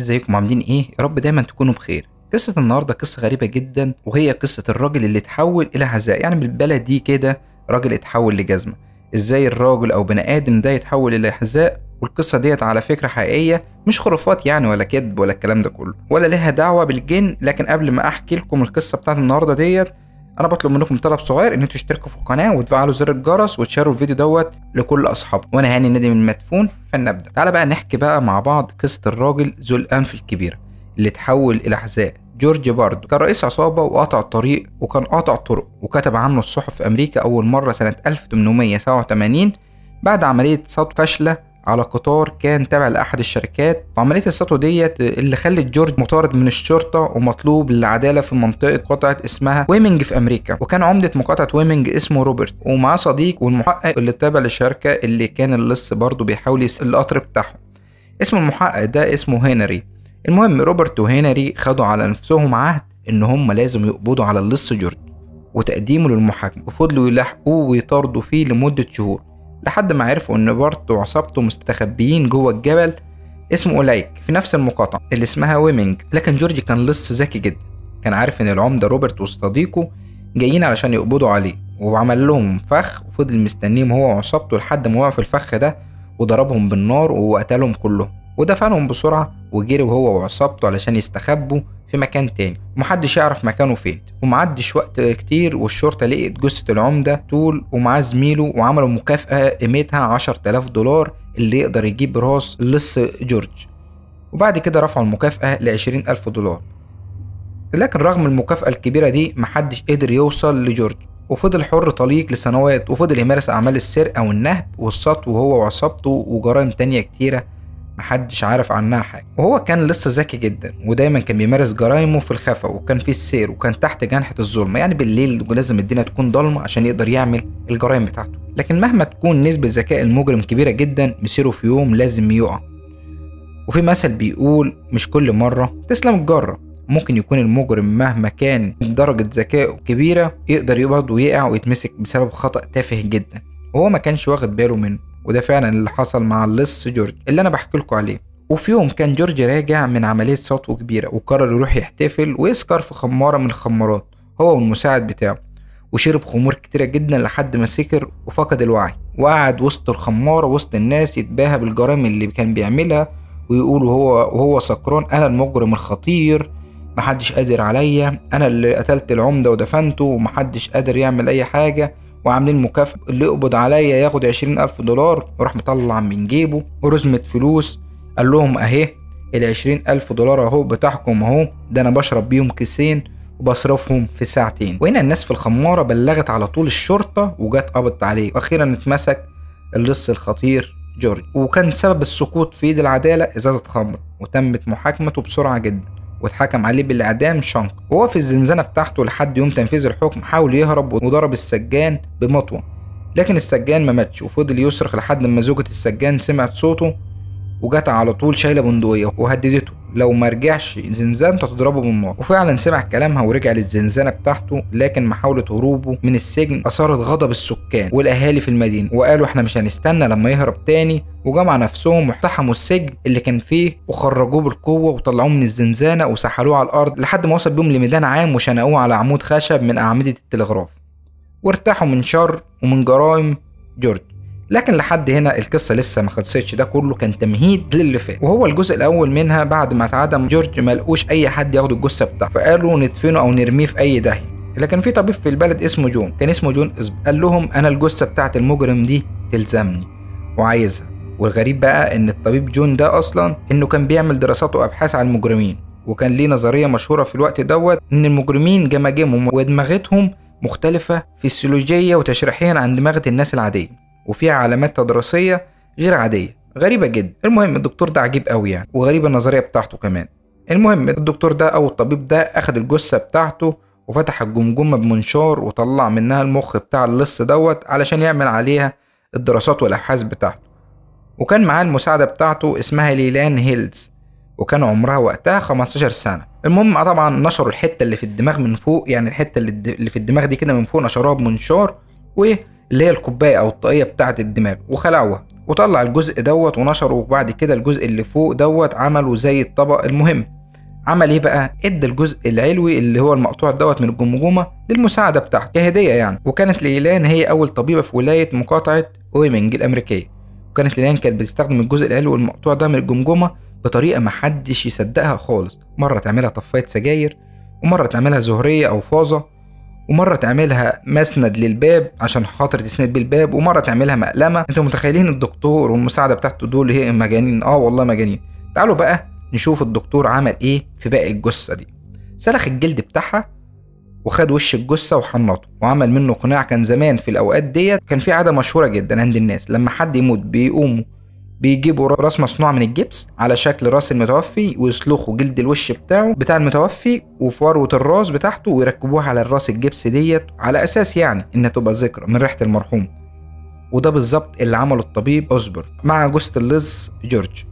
ازيكم عاملين ايه يا رب دايما تكونوا بخير قصة النهاردة قصة غريبة جدا وهي قصة الراجل اللي اتحول إلى حذاء يعني بالبلدي كده راجل اتحول لجزمة ازاي الراجل أو بني آدم ده يتحول إلى حذاء والقصة ديت على فكرة حقيقية مش خرافات يعني ولا كذب ولا الكلام ده كله ولا لها دعوة بالجن لكن قبل ما أحكي لكم القصة بتاعت النهاردة ديت انا بطلب منكم طلب صغير ان انتوا تشتركوا في القناه وتفعلوا زر الجرس وتشاروا الفيديو دوت لكل اصحابكم وانا هاني النادي من المدفون فلنبدا تعالى بقى نحكي بقى مع بعض قصه الراجل ذو الانف الكبيره اللي تحول الى حذاء جورج باردو كان رئيس عصابة وقطع الطريق وكان قاطع الطرق وكتب عنه الصحف في أمريكا أول مرة سنة 1887 بعد عملية صد فاشلة على قطار كان تابع لأحد الشركات وعملية السطو ديت اللي خلت جورج مطارد من الشرطة ومطلوب للعدالة في منطقة قطعة اسمها ويمنج في أمريكا وكان عمدة مقاطعة ويمنج اسمه روبرت ومعاه صديق والمحقق اللي تابع للشركة اللي كان اللص برضه بيحاول يسرق القطر بتاعهم اسم المحقق ده اسمه هنري المهم روبرت وهنري خدوا على نفسهم عهد ان هم لازم يقبضوا على اللص جورج وتقديمه للمحاكمة وفضلوا يلاحقوه ويطاردوا فيه لمدة شهور لحد ما عرفوا ان بارت وعصابته مستخبيين جوه الجبل اسمه أولايك في نفس المقاطعة اللي اسمها ويمنج لكن جورج كان لص ذكي جدا كان عارف ان العمدة روبرت وصديقه جايين علشان يقبضوا عليه وعمل لهم فخ وفضل مستنيهم هو وعصابته لحد ما وقف الفخ ده وضربهم بالنار وقتلهم كلهم ودفنهم بسرعة وجري وهو وعصابته علشان يستخبوا في مكان تاني ومحدش يعرف مكانه فين ومعدش وقت كتير والشرطة لقيت جثة العمدة طول ومعاه زميله وعملوا مكافأة قيمتها تلاف دولار اللي يقدر يجيب راس لص جورج وبعد كده رفعوا المكافأة لعشرين ألف دولار لكن رغم المكافأة الكبيرة دي محدش قدر يوصل لجورج وفضل حر طليق لسنوات وفضل يمارس أعمال السرقة والنهب والسطو وهو وعصابته وجرائم تانية كتيرة محدش عارف عنها حاجة وهو كان لسه ذكي جدا ودايما كان بيمارس جرايمه في الخفاء وكان في السير وكان تحت جنحة الظلمة يعني بالليل لازم الدنيا تكون ضلمة عشان يقدر يعمل الجرايم بتاعته لكن مهما تكون نسبة ذكاء المجرم كبيرة جدا مسيره في يوم لازم يقع وفي مثل بيقول مش كل مرة تسلم الجرة ممكن يكون المجرم مهما كان درجة ذكائه كبيرة يقدر يقبض ويقع ويتمسك بسبب خطأ تافه جدا وهو ما كانش واخد باله منه وده فعلا اللي حصل مع اللص جورج اللي انا بحكي لكم عليه وفي يوم كان جورج راجع من عملية سطو كبيرة وقرر يروح يحتفل ويسكر في خمارة من الخمارات هو والمساعد بتاعه وشرب خمور كتيرة جدا لحد ما سكر وفقد الوعي وقعد وسط الخمارة وسط الناس يتباهى بالجرائم اللي كان بيعملها ويقول وهو وهو سكران أنا المجرم الخطير محدش قادر عليا أنا اللي قتلت العمدة ودفنته ومحدش قادر يعمل أي حاجة وعاملين مكافأة اللي يقبض عليا ياخد عشرين ألف دولار وراح مطلع من جيبه ورزمة فلوس قال لهم أهي ال ألف دولار أهو بتاعكم أهو ده أنا بشرب بيهم كيسين وبصرفهم في ساعتين وهنا الناس في الخمارة بلغت على طول الشرطة وجت قبضت عليه وأخيرا اتمسك اللص الخطير جورج وكان سبب السقوط في ايد العدالة إزازة خمر وتمت محاكمته بسرعة جدا واتحكم عليه بالإعدام شنق وهو في الزنزانة بتاعته لحد يوم تنفيذ الحكم حاول يهرب وضرب السجان بمطوة لكن السجان ما ماتش وفضل يصرخ لحد ما زوجة السجان سمعت صوته وجت على طول شايله بندقيه وهددته لو ما رجعش زنزانته تضربه بالنار وفعلا سمع كلامها ورجع للزنزانه بتاعته لكن محاوله هروبه من السجن اثارت غضب السكان والاهالي في المدينه وقالوا احنا مش هنستنى لما يهرب تاني وجمع نفسهم واقتحموا السجن اللي كان فيه وخرجوه بالقوه وطلعوه من الزنزانه وسحلوه على الارض لحد ما وصل بيهم لميدان عام وشنقوه على عمود خشب من اعمده التلغراف وارتاحوا من شر ومن جرائم جورج لكن لحد هنا القصه لسه ما خلصتش ده كله كان تمهيد للي فات وهو الجزء الاول منها بعد ما اتعدم جورج ما لقوش اي حد ياخد الجثه بتاعته فقالوا ندفنه او نرميه في اي داهيه لكن في طبيب في البلد اسمه جون كان اسمه جون اسب قال لهم انا الجثه بتاعت المجرم دي تلزمني وعايزها والغريب بقى ان الطبيب جون ده اصلا انه كان بيعمل دراسات وابحاث عن المجرمين وكان ليه نظريه مشهوره في الوقت دوت ان المجرمين جماجمهم ودماغتهم مختلفه فيسيولوجية وتشريحيا عن دماغه الناس العاديه وفيها علامات تدريسية غير عادية غريبة جدا المهم الدكتور ده عجيب قوي يعني وغريبة النظرية بتاعته كمان المهم الدكتور ده أو الطبيب ده أخد الجثة بتاعته وفتح الجمجمة بمنشار وطلع منها المخ بتاع اللص دوت علشان يعمل عليها الدراسات والأبحاث بتاعته وكان معاه المساعدة بتاعته اسمها ليلان هيلز وكان عمرها وقتها 15 سنة المهم طبعا نشروا الحتة اللي في الدماغ من فوق يعني الحتة اللي في الدماغ دي كده من فوق نشروها بمنشار و اللي هي الكوباية او الطاقيه بتاعه الدماغ وخلعوها وطلع الجزء دوت ونشره وبعد كده الجزء اللي فوق دوت عمله زي الطبق المهم عمل ايه بقى ادى الجزء العلوي اللي هو المقطوع دوت من الجمجمه للمساعده بتاعته كهديه يعني وكانت ليلان هي اول طبيبه في ولايه مقاطعه اويمنج الامريكيه وكانت ليلان كانت بتستخدم الجزء العلوي المقطوع ده من الجمجمه بطريقه محدش يصدقها خالص مره تعملها طفايه سجاير ومره تعملها زهريه او فازه ومره تعملها مسند للباب عشان خاطر تسند بيه الباب ومره تعملها مقلمه انتوا متخيلين الدكتور والمساعده بتاعته دول هي مجانين اه والله مجانين تعالوا بقى نشوف الدكتور عمل ايه في باقي الجثه دي سلخ الجلد بتاعها وخد وش الجثه وحنطه وعمل منه قناع كان زمان في الاوقات ديت كان في عاده مشهوره جدا عند الناس لما حد يموت بيقوموا بيجيبوا راس مصنوع من الجبس على شكل راس المتوفي ويسلخوا جلد الوش بتاعه بتاع المتوفي وفروه الراس بتاعته ويركبوها على الراس الجبس ديت على اساس يعني انها تبقى ذكرى من ريحه المرحوم وده بالظبط اللي عمله الطبيب اوزبر مع جوست اللص جورج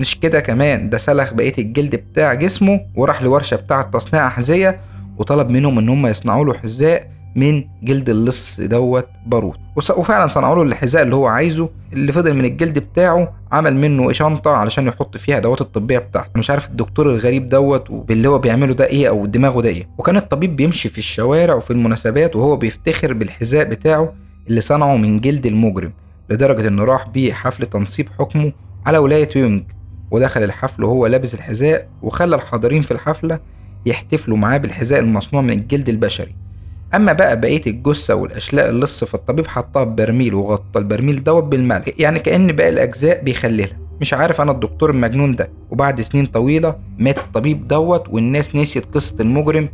مش كده كمان ده سلخ بقيه الجلد بتاع جسمه وراح لورشه بتاعه تصنيع احذيه وطلب منهم ان هم يصنعوا له حذاء من جلد اللص دوت باروت وفعلا صنعوا له الحذاء اللي هو عايزه اللي فضل من الجلد بتاعه عمل منه شنطه علشان يحط فيها ادوات الطبيه بتاعته مش عارف الدكتور الغريب دوت باللي هو بيعمله ده ايه او دماغه ده ايه وكان الطبيب بيمشي في الشوارع وفي المناسبات وهو بيفتخر بالحذاء بتاعه اللي صنعه من جلد المجرم لدرجه انه راح بيه حفل تنصيب حكمه على ولايه يونج ودخل الحفل وهو لابس الحذاء وخلى الحاضرين في الحفله يحتفلوا معاه بالحذاء المصنوع من الجلد البشري اما بقى بقيه الجثه والاشلاء اللص فالطبيب حطها ببرميل وغطى البرميل دوت بالملح يعني كان باقي الاجزاء بيخللها مش عارف انا الدكتور المجنون ده وبعد سنين طويله مات الطبيب دوت والناس نسيت قصه المجرم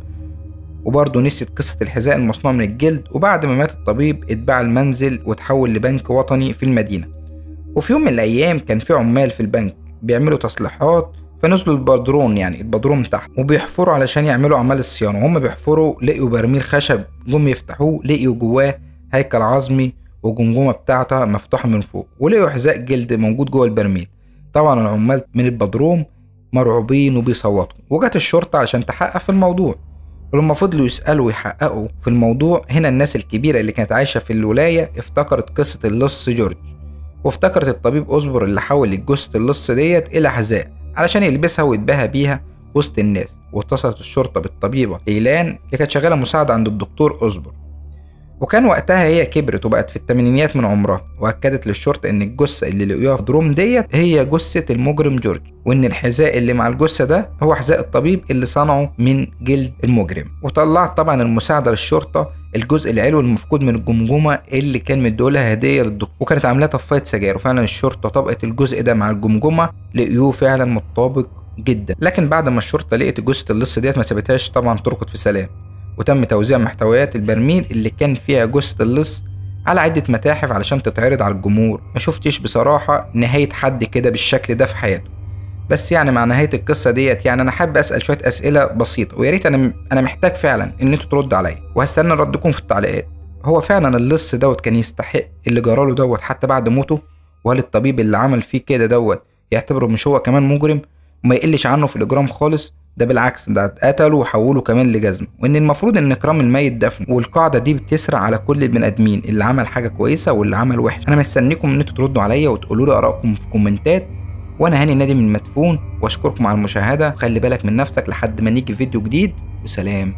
وبرضه نسيت قصة الحذاء المصنوع من الجلد وبعد ما مات الطبيب اتباع المنزل وتحول لبنك وطني في المدينة وفي يوم من الأيام كان في عمال في البنك بيعملوا تصليحات فنزلوا يعني البدرون يعني البدروم تحت وبيحفروا علشان يعملوا اعمال الصيانه وهم بيحفروا لقيوا برميل خشب جم يفتحوه لقيوا جواه هيكل عظمي وجمجمه بتاعتها مفتوحه من فوق ولقيوا حذاء جلد موجود جوه البرميل طبعا العمال من البدروم مرعوبين وبيصوتوا وجت الشرطه علشان تحقق في الموضوع ولما فضلوا يسألوا ويحققوا في الموضوع هنا الناس الكبيرة اللي كانت عايشة في الولاية افتكرت قصة اللص جورج وافتكرت الطبيب أصبر اللي حول الجثة اللص ديت إلى حذاء علشان يلبسها ويتباهى بيها وسط الناس واتصلت الشرطة بالطبيبة ليلان اللي كانت شغالة مساعدة عند الدكتور أصبر وكان وقتها هي كبرت وبقت في الثمانينيات من عمرها واكدت للشرطه ان الجثه اللي لقوها في دروم ديت هي جثه المجرم جورج وان الحذاء اللي مع الجثه ده هو حذاء الطبيب اللي صنعه من جلد المجرم وطلعت طبعا المساعده للشرطه الجزء العلوي المفقود من الجمجمه اللي كان مديهولها هديه للدكتور وكانت عاملاه طفايه سجاير وفعلا الشرطه طبقت الجزء ده مع الجمجمه لقيوه فعلا متطابق جدا لكن بعد ما الشرطه لقيت جثه اللص ديت ما سابتهاش طبعا تركض في سلام وتم توزيع محتويات البرميل اللي كان فيها جثه اللص على عدة متاحف علشان تتعرض على الجمهور ما شفتش بصراحة نهاية حد كده بالشكل ده في حياته بس يعني مع نهايه القصه ديت يعني انا حابب اسال شويه اسئله بسيطه ويا ريت انا انا محتاج فعلا ان انتوا تردوا عليا وهستنى ردكم في التعليقات هو فعلا اللص دوت كان يستحق اللي جراله دوت حتى بعد موته وهل الطبيب اللي عمل فيه كده دوت يعتبره مش هو كمان مجرم وما يقلش عنه في الاجرام خالص ده بالعكس ده اتقتل وحوله كمان لجزمه وان المفروض ان اكرام الميت دفن والقاعده دي بتسرع على كل البني ادمين اللي عمل حاجه كويسه واللي عمل وحش انا مستنيكم ان انتوا تردوا عليا وتقولوا لي ارائكم في كومنتات وانا هاني نادي من مدفون واشكركم على المشاهده خلي بالك من نفسك لحد ما نيجي فيديو جديد وسلام